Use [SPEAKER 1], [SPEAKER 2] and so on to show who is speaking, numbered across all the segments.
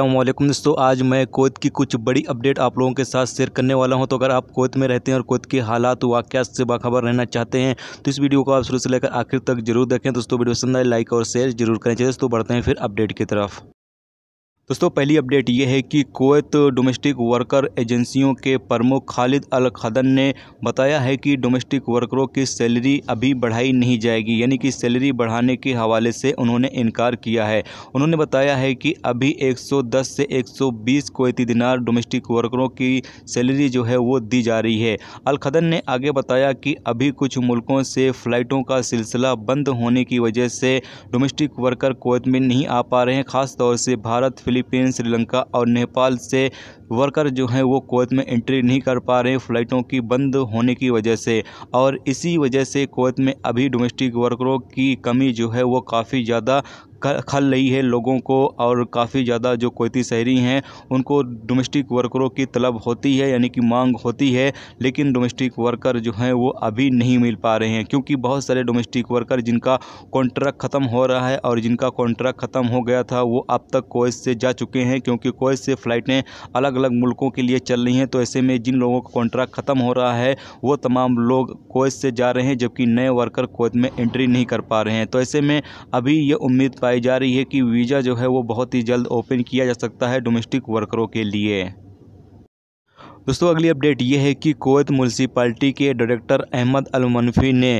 [SPEAKER 1] अल्लाह दोस्तों आज मैं कोत की कुछ बड़ी अपडेट आप लोगों के साथ शेयर करने वाला हूं तो अगर आप कोत में रहते हैं और कोत के हालात वाक्यात से बाखबर रहना चाहते हैं तो इस वीडियो को आप शुरू से लेकर आखिर तक जरूर देखें दोस्तों वीडियो पसंद आए लाइक और शेयर जरूर करें चाहिए दोस्तों बढ़ते हैं फिर अपडेट की तरफ दोस्तों पहली अपडेट ये है कि कोत डोमेस्टिक वर्कर एजेंसियों के प्रमुख खालिद अल खदन ने बताया है कि डोमेस्टिक वर्करों की सैलरी अभी बढ़ाई नहीं जाएगी यानी कि सैलरी बढ़ाने के हवाले से उन्होंने इनकार किया है उन्होंने बताया है कि अभी 110 से 120 कुवैती दिनार डोमेस्टिक वर्करों की सैलरी जो है वो दी जा रही है अल खदन ने आगे बताया कि अभी कुछ मुल्कों से फ़्लाइटों का सिलसिला बंद होने की वजह से डोमेस्टिक वर्कर कोत में नहीं आ पा रहे हैं ख़ासतौर से भारत फिलिप फिलीपींस श्रीलंका और नेपाल से वर्कर जो हैं वो कोत में एंट्री नहीं कर पा रहे फ़्लाइटों की बंद होने की वजह से और इसी वजह से कोत में अभी डोमेस्टिक वर्करों की कमी जो है वो काफ़ी ज़्यादा खल रही है लोगों को और काफ़ी ज़्यादा जो कोयती शहरी हैं उनको डोमेस्टिक वर्करों की तलब होती है यानी कि मांग होती है लेकिन डोमेस्टिक वर्कर जो हैं वो अभी नहीं मिल पा रहे हैं क्योंकि बहुत सारे डोमेस्टिक वर्कर जिनका कॉन्ट्रैक्ट ख़त्म हो रहा है और जिनका कॉन्ट्रैक्ट ख़त्म हो गया था वो अब तक कोयत से जा चुके हैं क्योंकि कोयत से फ़्लाइटें अलग अलग मुल्कों के लिए चल रही हैं तो ऐसे में जिन लोगों का कॉन्ट्रैक्ट ख़त्म हो रहा है वो तमाम लोग कोयत से जा रहे हैं जबकि नए वर्कर कोयत में एंट्री नहीं कर पा रहे हैं तो ऐसे में अभी ये उम्मीद बताई जा रही है कि वीज़ा जो है वो बहुत ही जल्द ओपन किया जा सकता है डोमेस्टिक वर्करों के लिए दोस्तों अगली अपडेट ये है कि कोवैत म्यूनसिपाल्टी के डायरेक्टर अहमद अलमनफी ने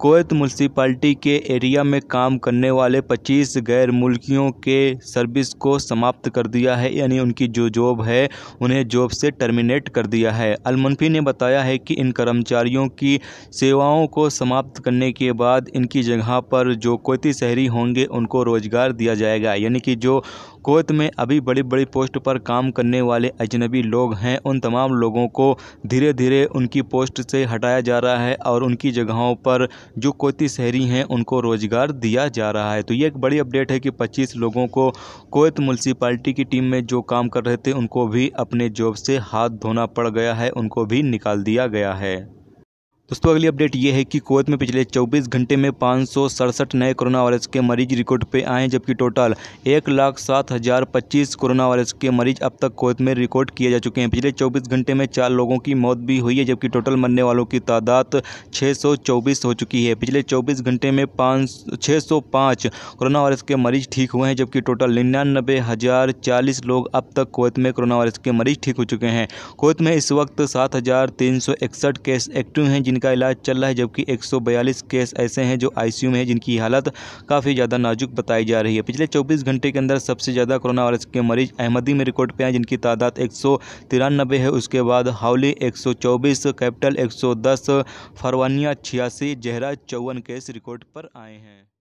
[SPEAKER 1] कोत म्यूनसिपाल्टी के एरिया में काम करने वाले 25 गैर मुल्कियों के सर्विस को समाप्त कर दिया है यानी उनकी जो जॉब है उन्हें जॉब से टर्मिनेट कर दिया है अलमनफी ने बताया है कि इन कर्मचारियों की सेवाओं को समाप्त करने के बाद इनकी जगह पर जो कोती शहरी होंगे उनको रोज़गार दिया जाएगा यानी कि जो कोत में अभी बड़ी बड़ी पोस्ट पर काम करने वाले अजनबी लोग हैं उन तमाम लोगों को धीरे धीरे उनकी पोस्ट से हटाया जा रहा है और उनकी जगहों पर जो कोती शहरी हैं उनको रोज़गार दिया जा रहा है तो ये एक बड़ी अपडेट है कि पच्चीस लोगों को कोत म्यूनसिपाल्टी की टीम में जो काम कर रहे थे उनको भी अपने जॉब से हाथ धोना पड़ गया है उनको भी निकाल दिया गया है दोस्तों अगली अपडेट ये है कि कुवैत में पिछले 24 घंटे में पाँच नए कोरोना वायरस के मरीज रिकॉर्ड पे आए हैं जबकि टोटल एक लाख सात हज़ार पच्चीस कोरोना वायरस के मरीज अब तक कुवैत में रिकॉर्ड किए जा चुके हैं पिछले 24 घंटे में चार लोगों की मौत भी हुई है जबकि टोटल मरने वालों की तादाद 624 हो चुकी है पिछले चौबीस घंटे में पाँच छः कोरोना वायरस के मरीज ठीक हुए हैं जबकि टोटल निन्यानबे लोग अब तक कुवैत में कोरोना वायरस के मरीज ठीक हो चुके हैं कुवैत में इस वक्त सात केस एक्टिव हैं जिनका इलाज चल रहा है जबकि 142 केस ऐसे हैं जो आईसीयू में हैं जिनकी हालत काफ़ी ज़्यादा नाजुक बताई जा रही है पिछले चौबीस घंटे के अंदर सबसे ज़्यादा कोरोना वायरस के मरीज अहमदी में रिकॉर्ड पे हैं जिनकी तादाद एक है उसके बाद हावली एक कैपिटल 110 फरवानिया छियासी जहरा चौवन केस रिकॉर्ड पर आए हैं